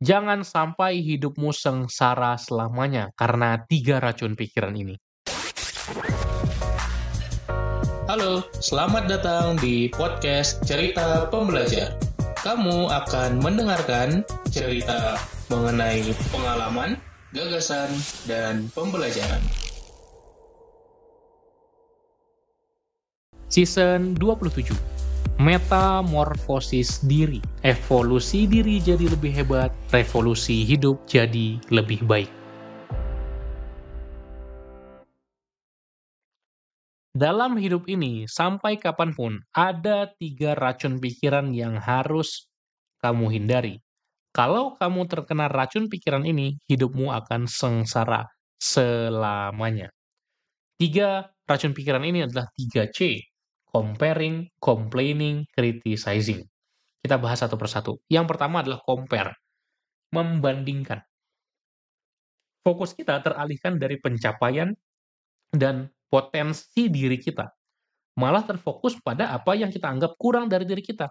Jangan sampai hidupmu sengsara selamanya karena tiga racun pikiran ini. Halo, selamat datang di podcast Cerita Pembelajar. Kamu akan mendengarkan cerita mengenai pengalaman, gagasan, dan pembelajaran. Season 27 metamorfosis diri, evolusi diri jadi lebih hebat, revolusi hidup jadi lebih baik. Dalam hidup ini, sampai kapanpun, ada tiga racun pikiran yang harus kamu hindari. Kalau kamu terkena racun pikiran ini, hidupmu akan sengsara selamanya. Tiga racun pikiran ini adalah tiga c comparing, complaining, criticizing. Kita bahas satu persatu. Yang pertama adalah compare, membandingkan. Fokus kita teralihkan dari pencapaian dan potensi diri kita, malah terfokus pada apa yang kita anggap kurang dari diri kita.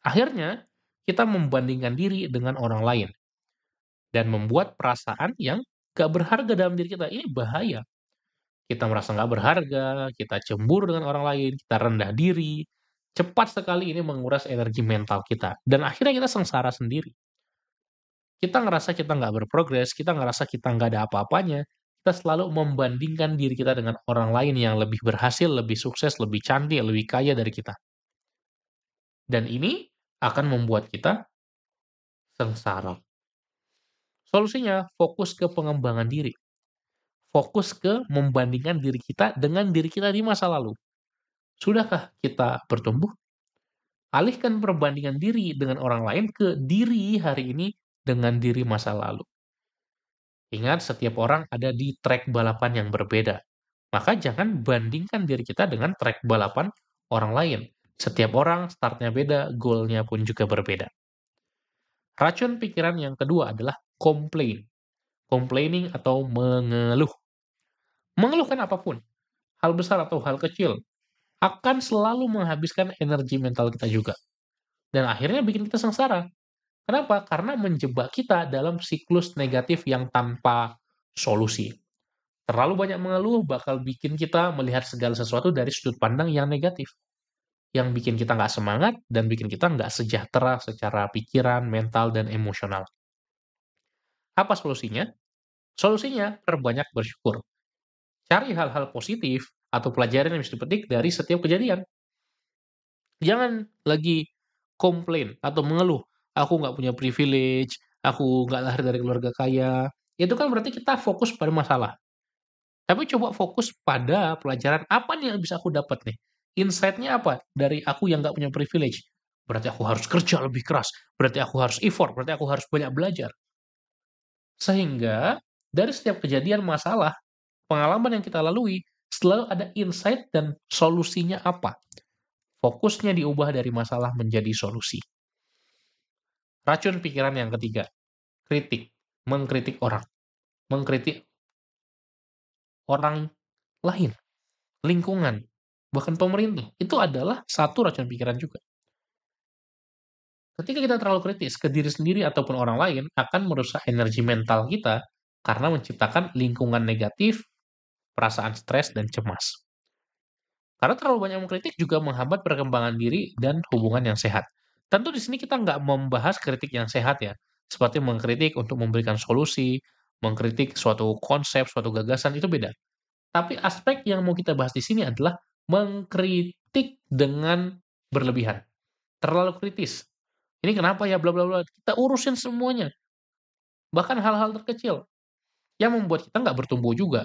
Akhirnya, kita membandingkan diri dengan orang lain dan membuat perasaan yang gak berharga dalam diri kita. Ini bahaya kita merasa nggak berharga, kita cemburu dengan orang lain, kita rendah diri, cepat sekali ini menguras energi mental kita. Dan akhirnya kita sengsara sendiri. Kita ngerasa kita nggak berprogres, kita ngerasa kita nggak ada apa-apanya, kita selalu membandingkan diri kita dengan orang lain yang lebih berhasil, lebih sukses, lebih cantik, lebih kaya dari kita. Dan ini akan membuat kita sengsara. Solusinya, fokus ke pengembangan diri fokus ke membandingkan diri kita dengan diri kita di masa lalu. Sudahkah kita bertumbuh? Alihkan perbandingan diri dengan orang lain ke diri hari ini dengan diri masa lalu. Ingat, setiap orang ada di track balapan yang berbeda. Maka jangan bandingkan diri kita dengan track balapan orang lain. Setiap orang startnya beda, goalnya pun juga berbeda. Racun pikiran yang kedua adalah komplain. Complaining atau mengeluh mengeluhkan apapun, hal besar atau hal kecil, akan selalu menghabiskan energi mental kita juga. Dan akhirnya bikin kita sengsara. Kenapa? Karena menjebak kita dalam siklus negatif yang tanpa solusi. Terlalu banyak mengeluh bakal bikin kita melihat segala sesuatu dari sudut pandang yang negatif. Yang bikin kita nggak semangat dan bikin kita nggak sejahtera secara pikiran, mental, dan emosional. Apa solusinya? Solusinya, terbanyak bersyukur. Cari hal-hal positif atau pelajaran yang bisa dipetik dari setiap kejadian. Jangan lagi komplain atau mengeluh, aku nggak punya privilege, aku nggak lahir dari keluarga kaya. Itu kan berarti kita fokus pada masalah. Tapi coba fokus pada pelajaran apa nih yang bisa aku dapat nih. Insight-nya apa? Dari aku yang nggak punya privilege. Berarti aku harus kerja lebih keras. Berarti aku harus effort. Berarti aku harus banyak belajar. Sehingga dari setiap kejadian masalah, pengalaman yang kita lalui, selalu ada insight dan solusinya apa. Fokusnya diubah dari masalah menjadi solusi. Racun pikiran yang ketiga, kritik, mengkritik orang, mengkritik orang lain, lingkungan, bahkan pemerintah. Itu adalah satu racun pikiran juga. Ketika kita terlalu kritis ke diri sendiri ataupun orang lain, akan merusak energi mental kita karena menciptakan lingkungan negatif perasaan stres dan cemas. Karena terlalu banyak mengkritik juga menghambat perkembangan diri dan hubungan yang sehat. Tentu di sini kita nggak membahas kritik yang sehat ya, seperti mengkritik untuk memberikan solusi, mengkritik suatu konsep, suatu gagasan itu beda. Tapi aspek yang mau kita bahas di sini adalah mengkritik dengan berlebihan, terlalu kritis. Ini kenapa ya bla bla bla. Kita urusin semuanya. Bahkan hal-hal terkecil yang membuat kita nggak bertumbuh juga.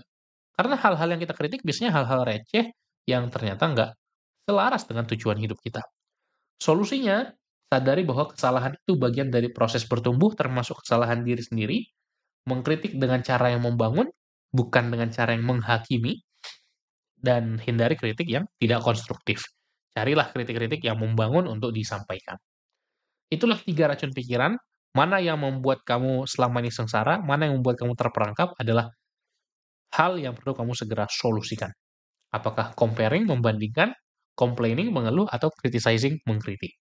Karena hal-hal yang kita kritik biasanya hal-hal receh yang ternyata nggak selaras dengan tujuan hidup kita. Solusinya, sadari bahwa kesalahan itu bagian dari proses bertumbuh termasuk kesalahan diri sendiri, mengkritik dengan cara yang membangun, bukan dengan cara yang menghakimi, dan hindari kritik yang tidak konstruktif. Carilah kritik-kritik yang membangun untuk disampaikan. Itulah tiga racun pikiran, mana yang membuat kamu selama ini sengsara, mana yang membuat kamu terperangkap adalah hal yang perlu kamu segera solusikan. Apakah comparing, membandingkan, complaining, mengeluh, atau criticizing, mengkritik.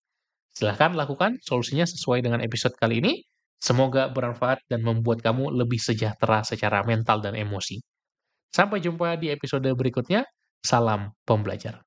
Silahkan lakukan solusinya sesuai dengan episode kali ini. Semoga bermanfaat dan membuat kamu lebih sejahtera secara mental dan emosi. Sampai jumpa di episode berikutnya. Salam pembelajar.